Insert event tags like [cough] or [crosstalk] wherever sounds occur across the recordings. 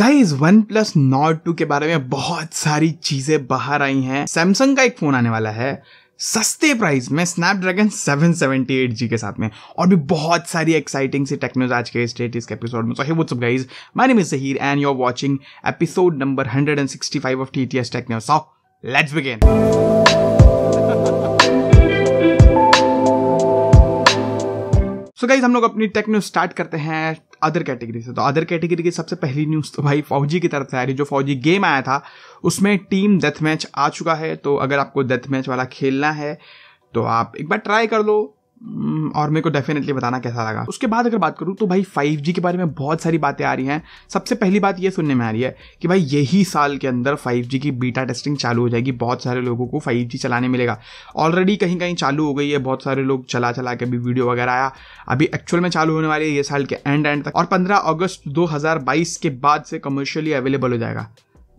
guys OnePlus Nord two के बारे में बहुत सारी चीजें बाहर आई हैं सैमसंग का एक फोन आने वाला है सस्ते प्राइस में स्नैपड्रैगन एट जी के साथ में और भी बहुत सारी एक्साइटिंग सी टेक्नोज आज के इस एपिसोड में सो हे सब guys my name is Zaheer and you are watching episode number 165 of TTS techno so let's begin so guys हम लोग अपनी टेक न्यूज स्टार्ट करते हैं अदर कैटेगरी से तो अदर कैटेगरी की सबसे पहली न्यूज़ तो भाई फौजी की तरफ से आ रही जो फौजी गेम आया था उसमें टीम डेथ मैच आ चुका है तो अगर आपको डेथ मैच वाला खेलना है तो आप एक बार ट्राई कर लो हम्म, और मेरे को डेफिनेटली बताना कैसा लगा उसके बाद अगर बात करूँ तो भाई फाइव के बारे में बहुत सारी बातें आ रही हैं सबसे पहली बात ये सुनने में आ रही है कि भाई यही साल के अंदर फाइव की बीटा टेस्टिंग चालू हो जाएगी बहुत सारे लोगों को फाइव चलाने मिलेगा ऑलरेडी कहीं कहीं चालू हो गई है बहुत सारे लोग चला चला के अभी वीडियो वगैरह आया अभी एक्चुअल में चालू होने वाली है ये साल के एंड एंड तक और पंद्रह अगस्त दो के बाद से कमर्शियली अवेलेबल हो जाएगा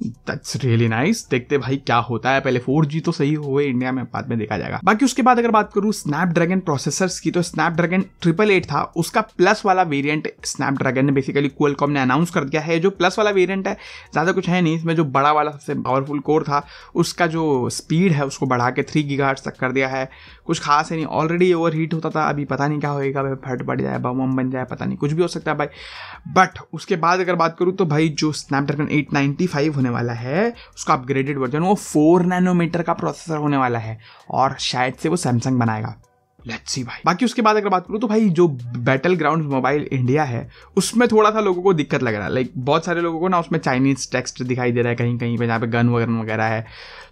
दैट्स रियली नाइस देखते भाई क्या होता है पहले फोर जी तो सही हुए इंडिया में बाद में देखा जाएगा बाकी उसके बाद अगर बात करूँ ड्रैगन प्रोसेसर्स की तो ड्रैगन ट्रिपल एट था उसका प्लस वाला स्नैप स्नैपड्रैगन ने बेसिकली क्वेलकॉम ने अनाउंस कर दिया है जो प्लस वाला वेरियंट है ज़्यादा कुछ है नहीं इसमें जो बड़ा वाला सबसे पावरफुल कोर था उसका जो स्पीड है उसको बढ़ा के थ्री गीगाहर्ट्स तक कर दिया है कुछ खास है नहीं ऑलरेडी ओवर हीट होता था अभी पता नहीं क्या होएगा भाई फट बढ़ जाए बम बन जाए पता नहीं कुछ भी हो सकता है भाई बट उसके बाद अगर बात करूँ तो भाई जो स्नैपड्रैगन एट नाइन्टी फाइव होने वाला है उसका अपग्रेडेड वर्जन वो फोर नैनोमीटर का प्रोसेसर होने वाला है और शायद से वो सैमसंग बनाएगा लेट्स सी भाई बाकी उसके बाद अगर बात करूँ तो भाई जो बैटल ग्राउंड मोबाइल इंडिया है उसमें थोड़ा सा लोगों को दिक्कत लग रहा है लाइक बहुत सारे लोगों को ना उसमें चाइनीज टेक्स्ट दिखाई दे रहा है कहीं कहीं पर जहाँ पे गन वगैरह वगैरह है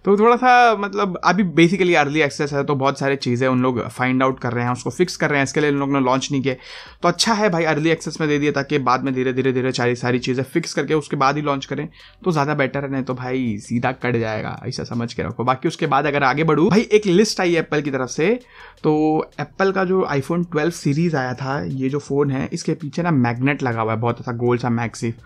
तो थोड़ा सा मतलब अभी बेसिकली अर्ली एक्सेस है तो बहुत सारी चीज़ें उन लोग फाइंड आउट कर रहे हैं उसको फिक्स कर रहे हैं इसके लिए उन लोगों ने लॉन्च नहीं किया तो अच्छा है भाई अर्ली एक्सेस में दे दिया ताकि बाद में धीरे धीरे धीरे सारी सारी चीज़ें फिक्स करके उसके बाद ही लॉन्च करें तो ज़्यादा बेटर है नहीं तो भाई सीधा कट जाएगा ऐसा समझ के रखो बाकी उसके बाद अगर आगे बढ़ूँ भाई एक लिस्ट आई एप्पल की तरफ से तो एप्पल का जो आईफोन 12 सीरीज़ आया था ये जो फ़ोन है इसके पीछे ना मैग्नेट लगा हुआ है बहुत अच्छा गोल सा मैक्सिफ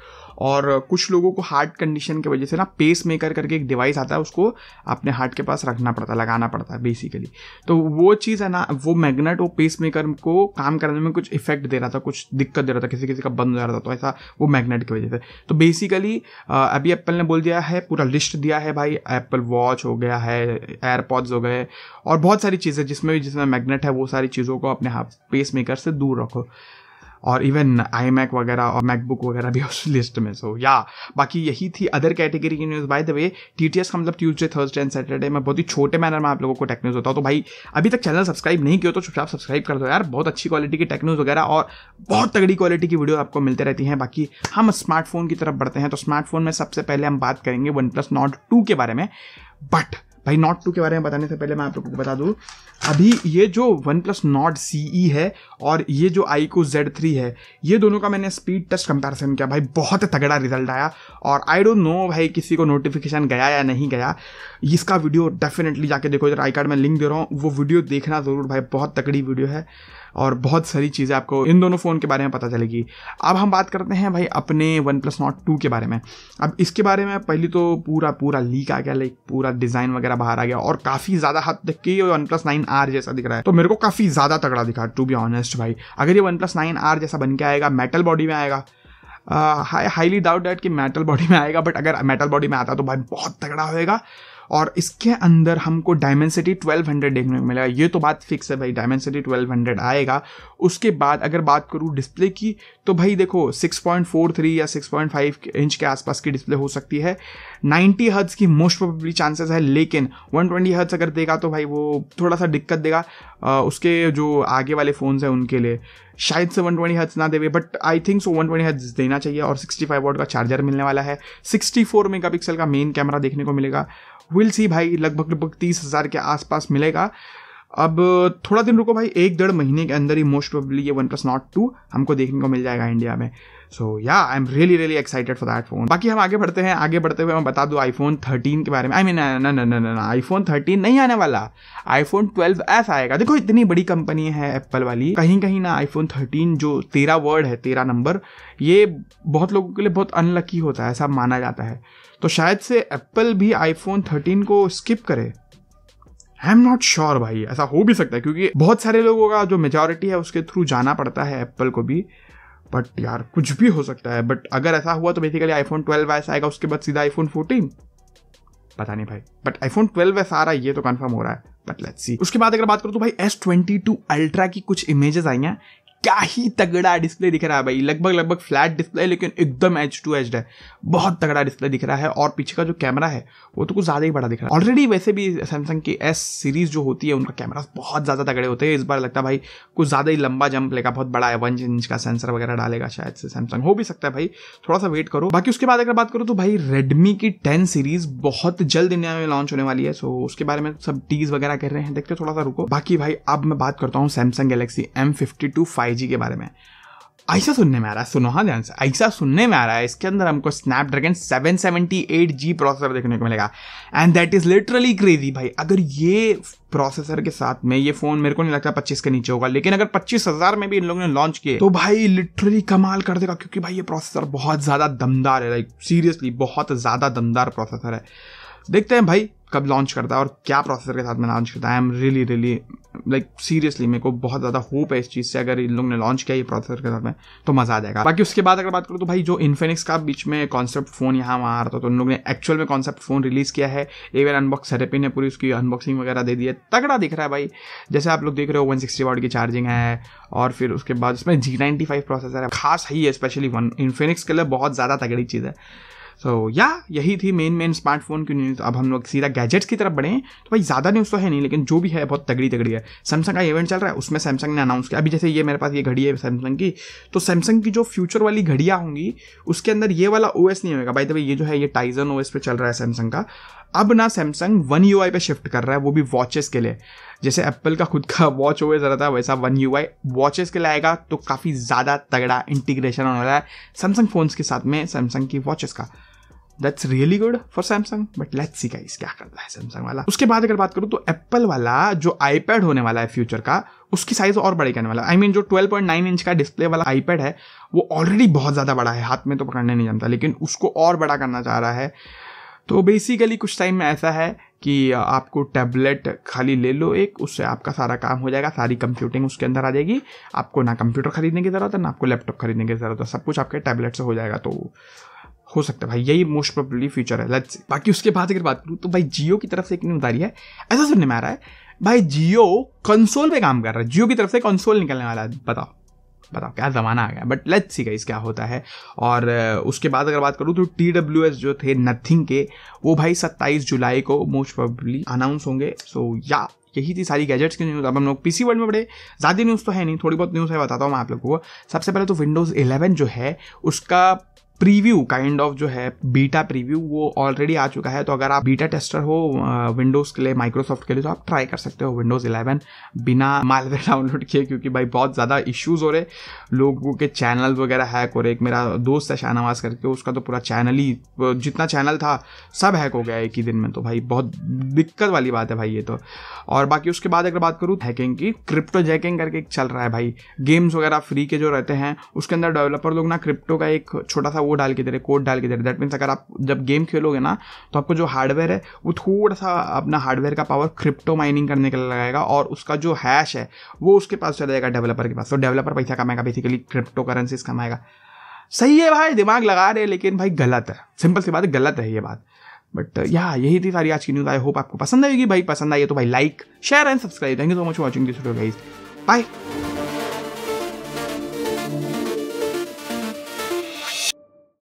और कुछ लोगों को हार्ट कंडीशन की वजह से ना पेस मेकर करके एक डिवाइस आता है उसको अपने हार्ट के पास रखना पड़ता है लगाना पड़ता है बेसिकली तो वो चीज़ है ना वो मैगनेट वो पेस मेकर को काम करने में कुछ इफेक्ट दे रहा था कुछ दिक्कत दे रहा था किसी किसी का बंद हो रहा था तो ऐसा वो मैगनेट की वजह से तो बेसिकली अभी एप्पल ने बोल दिया है पूरा लिस्ट दिया है भाई एप्पल वॉच हो गया है एयरपॉड्स हो गए और बहुत सारी चीज़ें जिसमें भी जिसमें मैगनेट है वो सारी चीज़ों को अपने हाँ पेस मेकर से दूर रखो और इवन आई मैक वगैरह और मैकबुक वगैरह भी [laughs] उस लिस्ट में सो या बाकी यही थी अदर कैटेगरी की news by the way T T S का मतलब ट्यूजडे थर्सडे एंड सैटरडे में बहुत ही छोटे मैनर में आप लोगों को टेक न्यूज़ होता हो तो भाई अभी तक चैनल सब्सक्राइब नहीं किया तो चुपचाप सब्सक्राइब कर दो यार बहुत अच्छी क्वालिटी की टेक न्यूज़ वगैरह और बहुत तगड़ी क्वालिटी की वीडियो आपको मिलते रहती हैं बाकी हम स्मार्टफोन की तरफ बढ़ते हैं तो स्मार्टफोन में सबसे पहले हम बात करेंगे वन प्लस नॉट टू के बारे में बट भाई नॉट टू के बारे में बताने से पहले मैं आप लोगों को बता दूँ अभी ये जो OnePlus Nord C E है और ये जो आई को जेड थ्री है ये दोनों का मैंने स्पीड टेस्ट कंपैरिजन किया भाई बहुत तगड़ा रिजल्ट आया और आई डोंट नो भाई किसी को नोटिफिकेशन गया या नहीं गया इसका वीडियो डेफिनेटली जाके देखो इधर आई कार्ड में लिंक दे रहा हूँ वो वीडियो देखना ज़रूर भाई बहुत तगड़ी वीडियो है और बहुत सारी चीज़ें आपको इन दोनों फ़ोन के बारे में पता चलेगी अब हम बात करते हैं भाई अपने वन प्लस नॉट टू के बारे में अब इसके बारे में पहले तो पूरा पूरा लीक आ गया लाइक पूरा डिज़ाइन वगैरह बाहर आ गया और काफी ज्यादा हद तक की वन प्लस नाइन आर जैसा दिख रहा है तो मेरे को काफी ज्यादा तगड़ा दिखा टू बी ऑनेस्ट भाई अगर ये वन प्लस नाइन आर जैसा बन के आएगा मेटल बॉडी में आएगा हाई हाईली डाउट डैट कि मेटल बॉडी में आएगा बट अगर मेटल बॉडी में आता तो भाई बहुत तगड़ा होएगा और इसके अंदर हमको डायमेंसिटी 1200 देखने को मिलेगा ये तो बात फिक्स है भाई डायमेंसिटी 1200 आएगा उसके बाद अगर बात करूँ डिस्प्ले की तो भाई देखो 6.43 या 6.5 इंच के आसपास की डिस्प्ले हो सकती है 90 हर्ट्ज की मोस्ट प्रोबेबली चांसेस है लेकिन 120 हर्ट्स अगर देगा तो भाई वो थोड़ा सा दिक्कत देगा उसके जो आगे वाले फ़ोन्स हैं उनके लिए शायद से 120 ट्वेंटी हर्ट्स ना देवे but I think so 120 twenty hertz देना चाहिए और 65 फाइव वोट का चार्जर मिलने वाला है 64 मेगापिक्सल का मेन कैमरा देखने को मिलेगा विल सी भाई लगभग लगभग तीस हज़ार के आसपास मिलेगा अब थोड़ा दिन रुको भाई एक डेढ़ महीने के अंदर ही मोस्ट प्रोबेबली ये वन प्लस नॉट टू हमको देखने को मिल जाएगा इंडिया में सो या I am really really excited for that phone बाकी हम आगे बढ़ते हैं आगे बढ़ते हुए मैं बता दूं आईफोन थर्टीन के बारे में आई मीन न ना ना ना आईफोन थर्टीन नहीं आने वाला आईफोन ट्वेल्व एस आएगा देखो इतनी बड़ी कंपनी है एप्पल वाली कहीं कहीं ना आईफोन थर्टीन जो तेरह वर्ड है तेरह नंबर ये बहुत लोगों के लिए बहुत अनलकी होता है ऐसा माना जाता है तो शायद से एप्पल भी आईफोन थर्टीन को स्किप करे आई एम नॉट श्योर भाई ऐसा हो भी सकता है क्योंकि बहुत सारे लोगों का जो मेजोरिटी है उसके थ्रू जाना पड़ता है एप्पल को भी बट यार कुछ भी हो सकता है बट अगर ऐसा हुआ तो बेसिकली आईफोन ट्वेल्व ऐसा आएगा उसके बाद सीधा आईफोन फोर्टीन पता नहीं भाई बट आईफोन ट्वेल्व आ रहा है ये तो कंफर्म हो रहा है बट लेट्स सी उसके बाद अगर बात करूँ तो भाई एस ट्वेंटी टू अल्ट्रा की कुछ इमेजेस आई हैं क्या ही तगड़ा डिस्प्ले दिख रहा है भाई लगभग लगभग फ्लैट डिस्प्ले लेकिन एकदम एच टू एच है बहुत तगड़ा डिस्प्ले दिख रहा है और पीछे का जो कैमरा है वो तो कुछ ज़्यादा ही बड़ा दिख रहा है ऑलरेडी वैसे भी सैमसंग की एस सीरीज जो होती है उनका कैमरा बहुत ज़्यादा तगड़े होते हैं इस बार लगता है भाई कुछ ज़्यादा ही लंबा जंप लेगा बहुत बड़ा है वन इंच का सेंसर वगैरह डालेगा शायद से सैमसंग हो भी सकता है भाई थोड़ा सा वेट करो बाकी उसके बाद अगर बात करो तो भाई रेडमी की टेन सीरीज बहुत जल्द इंडिया में लॉन्च होने वाली है सो उसके बारे में सब टीज वगैरह कर रहे हैं देखते थोड़ा सा रुको बाकी भाई अब मैं बात करता हूँ Samsung Galaxy M fifty two five five के बारे में ऐसा सुनने में आ रहा है सुनो हाँ ध्यान से ऐसा सुनने में आ रहा है इसके अंदर हमको स्नैपड्रैगन एट जी प्रोसेसर देखने को मिलेगा and that is literally crazy भाई अगर ये प्रोसेसर के साथ में ये फोन मेरे को नहीं लगता पच्चीस के नीचे होगा लेकिन अगर पच्चीस हजार में भी इन लोगों ने लॉन्च किए तो भाई लिटरली कमाल कर देगा क्योंकि भाई ये प्रोसेसर बहुत ज्यादा दमदार है लाइक सीरियसली बहुत ज्यादा दमदार प्रोसेसर है देखते हैं भाई कब लॉन्च करता है और क्या प्रोसेसर के साथ में लॉन्च करता है I am really really like seriously मेरे को बहुत ज़्यादा होप है इस चीज़ से अगर इन लोग ने लॉन्च किया ये प्रोसेसर के साथ में तो मज़ा आ जाएगा बाकी उसके बाद अगर बात करूँ तो भाई जो इन्फेनिक्स का बीच में कॉन्सेप्ट फ़ोन यहाँ वहाँ आ रहा था तो उन लोग ने एक्चुअल में कॉन्सेप्ट फ़ोन रिलीज़ किया है एवन अनबॉक्स थेरेपी ने पूरी उसकी अनबॉक्सिंग वगैरह दे दी है तगड़ा दिख रहा है भाई जैसे आप लोग देख रहे हो वन सिक्सटी वाट की चार्जिंग है और फिर उसके बाद उसमें जी नाइन्टी फाइव प्रोसेसर है खास ही है स्पेशली वन इन्फेनिक्स के लिए बहुत ज़्यादा तगड़ी चीज़ है सो या यही थी मेन मेन स्मार्टफोन की न्यूज़ अब हम लोग सीधा गैजेट्स की तरफ बढ़े तो भाई ज़्यादा न्यूज़ तो है नहीं लेकिन जो भी है बहुत तगड़ी तगड़ी है सैमसंग का इवेंट चल रहा है उसमें सैमसंग ने अनाउंस किया अभी जैसे ये मेरे पास ये घड़ी है सैमसंग की तो सैमसंग की जो फ्यूचर वाली घड़ियाँ होंगी उसके अंदर ये वाला ओ नहीं होगा भाई भाई ये जो है ये टाइजन ओ पे चल रहा है सैमसंग का अब ना सैमसंग वन यू पर शिफ्ट कर रहा है वो भी वॉचेस के लिए जैसे एप्पल का खुद का वॉच ओएस रहा था वैसा वन यू आई वॉचेस के लिए आएगा तो काफ़ी ज़्यादा तगड़ा इंटीग्रेशन होने वाला है सैमसंग फ़ोन्स के साथ में सैमसंग की वॉचेस का that's really good for Samsung but let's see guys क्या करता है सैमसंग वाला उसके बाद अगर बात करूँ तो एप्पल वाला जो आईपैड होने वाला है फ्यूचर का उसकी साइज और बड़ी करने वाला आई I मीन mean, जो 12.9 इंच का डिस्प्ले वाला आईपैड है वो ऑलरेडी बहुत ज़्यादा बड़ा है हाथ में तो पकड़ने नहीं जमता लेकिन उसको और बड़ा करना चाह रहा है तो बेसिकली कुछ टाइम में ऐसा है कि आपको टैबलेट खाली ले लो एक उससे आपका सारा काम हो जाएगा सारी कंप्यूटिंग उसके अंदर आ जाएगी आपको ना कंप्यूटर खरीदने की ज़रूरत है ना आपको लैपटॉप खरीदने की ज़रूरत है सब कुछ आपके टैबलेट से हो जाएगा तो हो सकता है भाई यही मोस्ट प्रॉब्लली फ्यूचर है लेट्स बाकी उसके बाद अगर बात करूँ तो भाई जियो की तरफ से एक न्यूज आ रही है ऐसा सुनने में आ रहा है भाई जियो कंसोल पे काम कर रहा है जियो की तरफ से कंसोल निकलने वाला है बताओ बताओ क्या ज़माना आ गया बट लेट्स सी गाइस क्या होता है और उसके बाद अगर बात करूँ तो टी डब्ल्यू एस जो थे नथिंग के वो भाई सत्ताईस जुलाई को मोस्ट प्रॉबली अनाउंस होंगे सो so, या यही थी सारी गैजेट्स की न्यूज़ अब हम लोग पीसी वर्ल्ड में बड़े ज़्यादा न्यूज़ तो है नहीं थोड़ी बहुत न्यूज़ है बताता हूँ मैं आप लोगों को सबसे पहले तो विंडोज़ 11 जो है उसका प्रीव्यू काइंड ऑफ जो है बीटा प्रीव्यू वो ऑलरेडी आ चुका है तो अगर आप बीटा टेस्टर हो विंडोज़ के लिए माइक्रोसॉफ्ट के लिए तो आप ट्राई कर सकते हो विंडोज़ 11 बिना मालवेयर डाउनलोड [laughs] किए क्योंकि भाई बहुत ज़्यादा इश्यूज़ हो रहे लोगों के चैनल वगैरह हैक हो रहे एक मेरा दोस्त है शाहनवाज करके उसका तो पूरा चैनल ही जितना चैनल था सब हैक हो गया एक ही दिन में तो भाई बहुत दिक्कत वाली बात है भाई ये तो और बाकी उसके बाद अगर बात करूँ हैकिंग की क्रिप्टो जैकिंग करके चल रहा है भाई गेम्स वगैरह फ्री के जो रहते हैं उसके अंदर डेवलपर लोग ना क्रिप्टो का एक छोटा सा वो डाल के दे रहे कोड डाल के दे रहे दैट मीन्स अगर आप जब गेम खेलोगे ना तो आपको जो हार्डवेयर है वो थोड़ा सा अपना हार्डवेयर का पावर क्रिप्टो माइनिंग करने के लिए लगाएगा और उसका जो हैश है वो उसके पास चला जाएगा डेवलपर के पास तो डेवलपर पैसा कमाएगा बेसिकली क्रिप्टो करेंसीज कमाएगा सही है भाई दिमाग लगा रहे लेकिन भाई गलत है सिंपल सी बात है गलत है ये बात बट या uh, यही थी सारी आज की न्यूज़ आई होप आपको पसंद आएगी भाई पसंद आई तो भाई like share and subscribe thank you so much watching this video guys bye